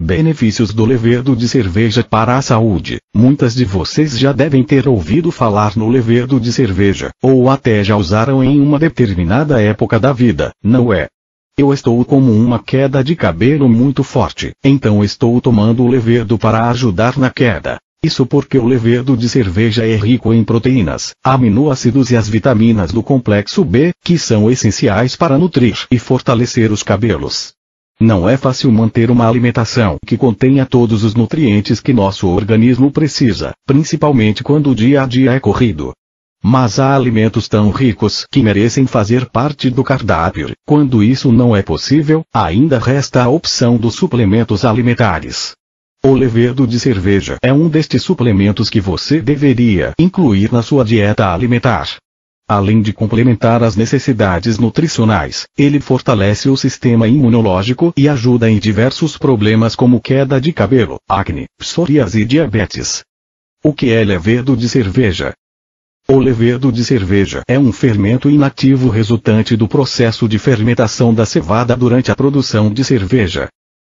Benefícios do levedo de cerveja para a saúde. Muitas de vocês já devem ter ouvido falar no levedo de cerveja, ou até já usaram em uma determinada época da vida, não é? Eu estou com uma queda de cabelo muito forte, então estou tomando o levedo para ajudar na queda. Isso porque o levedo de cerveja é rico em proteínas, aminoácidos e as vitaminas do complexo B, que são essenciais para nutrir e fortalecer os cabelos. Não é fácil manter uma alimentação que contenha todos os nutrientes que nosso organismo precisa, principalmente quando o dia a dia é corrido. Mas há alimentos tão ricos que merecem fazer parte do cardápio. Quando isso não é possível, ainda resta a opção dos suplementos alimentares. O levedo de cerveja é um destes suplementos que você deveria incluir na sua dieta alimentar. Além de complementar as necessidades nutricionais, ele fortalece o sistema imunológico e ajuda em diversos problemas como queda de cabelo, acne, psoríase e diabetes. O que é levedo de cerveja? O levedo de cerveja é um fermento inativo resultante do processo de fermentação da cevada durante a produção de cerveja.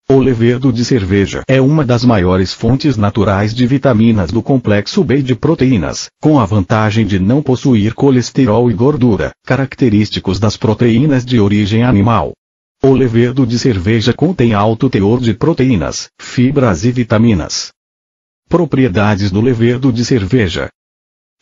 O levedo de cerveja é uma das maiores fontes naturais de vitaminas do complexo B de proteínas, com a vantagem de não possuir colesterol e gordura, característicos das proteínas de origem animal. O levedo de cerveja contém alto teor de proteínas, fibras e vitaminas. Propriedades do levedo de cerveja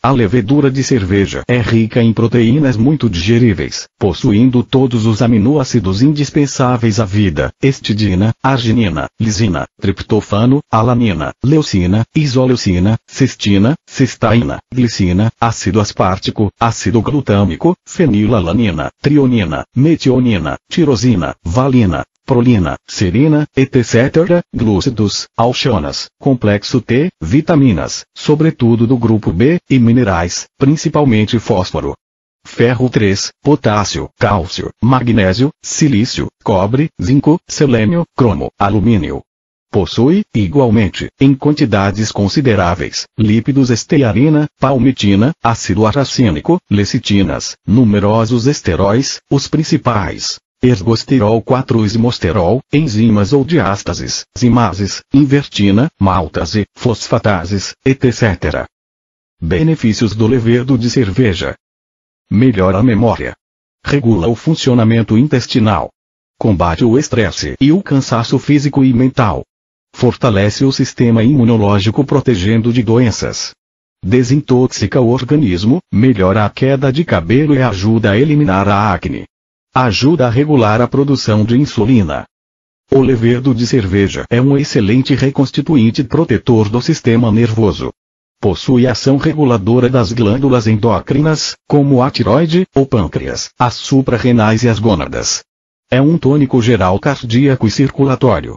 a levedura de cerveja é rica em proteínas muito digeríveis, possuindo todos os aminoácidos indispensáveis à vida: estidina, arginina, lisina, triptofano, alanina, leucina, isoleucina, cistina, cistaína, glicina, ácido aspartico, ácido glutâmico, fenilalanina, trionina, metionina, tirosina, valina, prolina, serina, etc., glúcidos, alchonas, complexo T, vitaminas, sobretudo do grupo B, e minerais, principalmente fósforo. Ferro 3, potássio, cálcio, magnésio, silício, cobre, zinco, selênio, cromo, alumínio. Possui, igualmente, em quantidades consideráveis, lípidos estearina, palmitina, ácido arracínico, lecitinas, numerosos esteróis, os principais, ergosterol 4-ismosterol, enzimas ou diástases, zimases, invertina, maltase, fosfatases, etc. Benefícios do levedo de cerveja. Melhora a memória. Regula o funcionamento intestinal. Combate o estresse e o cansaço físico e mental. Fortalece o sistema imunológico protegendo de doenças. Desintoxica o organismo, melhora a queda de cabelo e ajuda a eliminar a acne. Ajuda a regular a produção de insulina. O levedo de cerveja é um excelente reconstituinte protetor do sistema nervoso. Possui ação reguladora das glândulas endócrinas, como a tiroide, o pâncreas, as suprarrenais e as gônadas. É um tônico geral cardíaco e circulatório.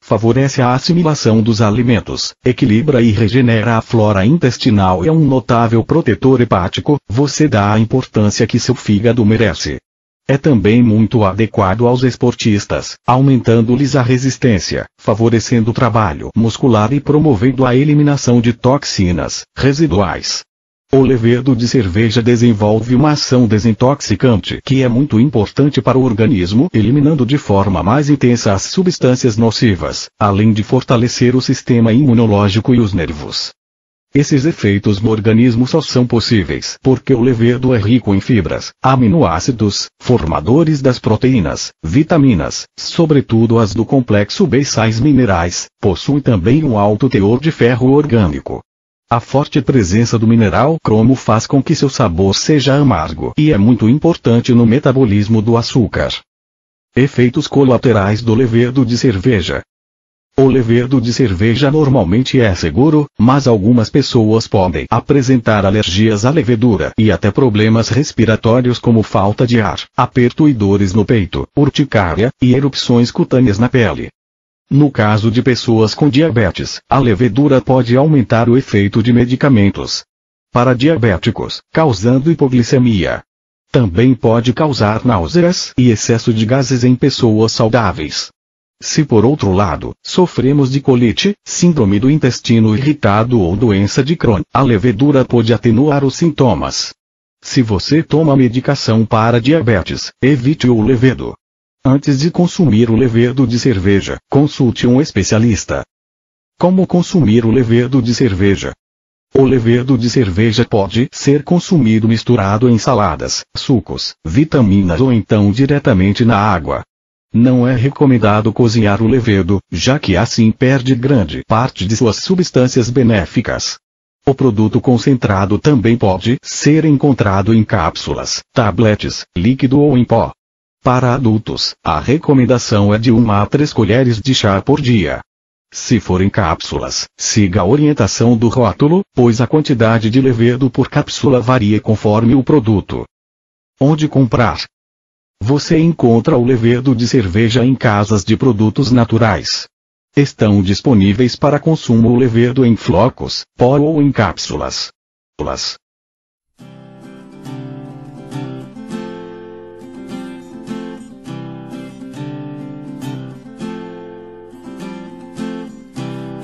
Favorece a assimilação dos alimentos, equilibra e regenera a flora intestinal e é um notável protetor hepático, você dá a importância que seu fígado merece. É também muito adequado aos esportistas, aumentando-lhes a resistência, favorecendo o trabalho muscular e promovendo a eliminação de toxinas residuais. O levedo de cerveja desenvolve uma ação desintoxicante que é muito importante para o organismo, eliminando de forma mais intensa as substâncias nocivas, além de fortalecer o sistema imunológico e os nervos. Esses efeitos no organismo só são possíveis porque o levedo é rico em fibras, aminoácidos, formadores das proteínas, vitaminas, sobretudo as do complexo B e sais minerais, possui também um alto teor de ferro orgânico. A forte presença do mineral cromo faz com que seu sabor seja amargo e é muito importante no metabolismo do açúcar. Efeitos colaterais do levedo de cerveja. O levedo de cerveja normalmente é seguro, mas algumas pessoas podem apresentar alergias à levedura e até problemas respiratórios como falta de ar, aperto e dores no peito, urticária e erupções cutâneas na pele. No caso de pessoas com diabetes, a levedura pode aumentar o efeito de medicamentos para diabéticos, causando hipoglicemia. Também pode causar náuseas e excesso de gases em pessoas saudáveis. Se por outro lado, sofremos de colite, síndrome do intestino irritado ou doença de Crohn, a levedura pode atenuar os sintomas. Se você toma medicação para diabetes, evite o levedo. Antes de consumir o levedo de cerveja, consulte um especialista. Como consumir o levedo de cerveja? O levedo de cerveja pode ser consumido misturado em saladas, sucos, vitaminas ou então diretamente na água. Não é recomendado cozinhar o levedo, já que assim perde grande parte de suas substâncias benéficas. O produto concentrado também pode ser encontrado em cápsulas, tabletes, líquido ou em pó. Para adultos, a recomendação é de 1 a 3 colheres de chá por dia. Se forem cápsulas, siga a orientação do rótulo, pois a quantidade de levedo por cápsula varia conforme o produto. Onde comprar? Você encontra o levedo de cerveja em casas de produtos naturais. Estão disponíveis para consumo o levedo em flocos, pó ou em cápsulas.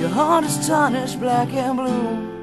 Your heart is tarnished black and blue